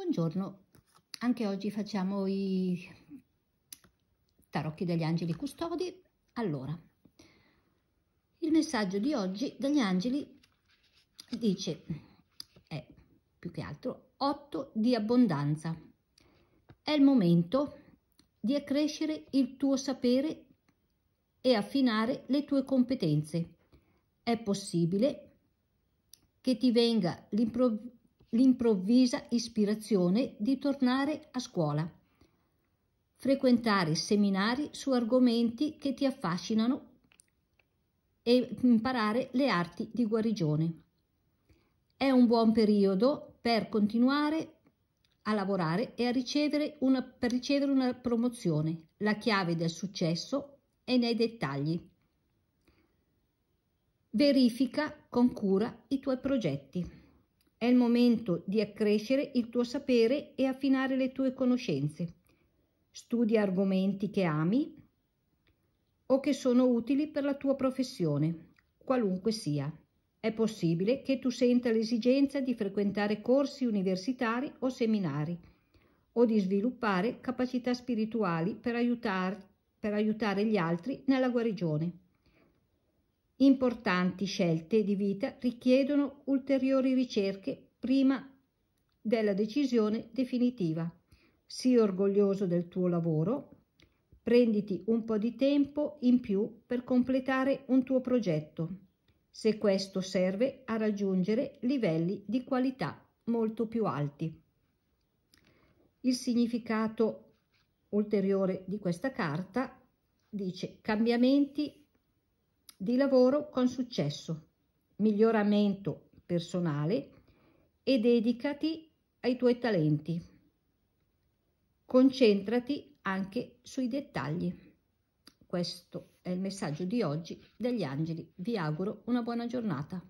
Buongiorno, anche oggi facciamo i tarocchi degli angeli custodi. Allora, il messaggio di oggi dagli angeli dice, è più che altro, 8 di abbondanza. È il momento di accrescere il tuo sapere e affinare le tue competenze. È possibile che ti venga l'improvviso l'improvvisa ispirazione di tornare a scuola. Frequentare seminari su argomenti che ti affascinano e imparare le arti di guarigione. È un buon periodo per continuare a lavorare e a ricevere una, per ricevere una promozione. La chiave del successo è nei dettagli. Verifica con cura i tuoi progetti. È il momento di accrescere il tuo sapere e affinare le tue conoscenze. Studi argomenti che ami o che sono utili per la tua professione, qualunque sia. È possibile che tu senta l'esigenza di frequentare corsi universitari o seminari o di sviluppare capacità spirituali per, aiutar per aiutare gli altri nella guarigione. Importanti scelte di vita richiedono ulteriori ricerche prima della decisione definitiva. Sii orgoglioso del tuo lavoro, prenditi un po' di tempo in più per completare un tuo progetto, se questo serve a raggiungere livelli di qualità molto più alti. Il significato ulteriore di questa carta dice cambiamenti di lavoro con successo, miglioramento personale e dedicati ai tuoi talenti. Concentrati anche sui dettagli. Questo è il messaggio di oggi degli angeli. Vi auguro una buona giornata.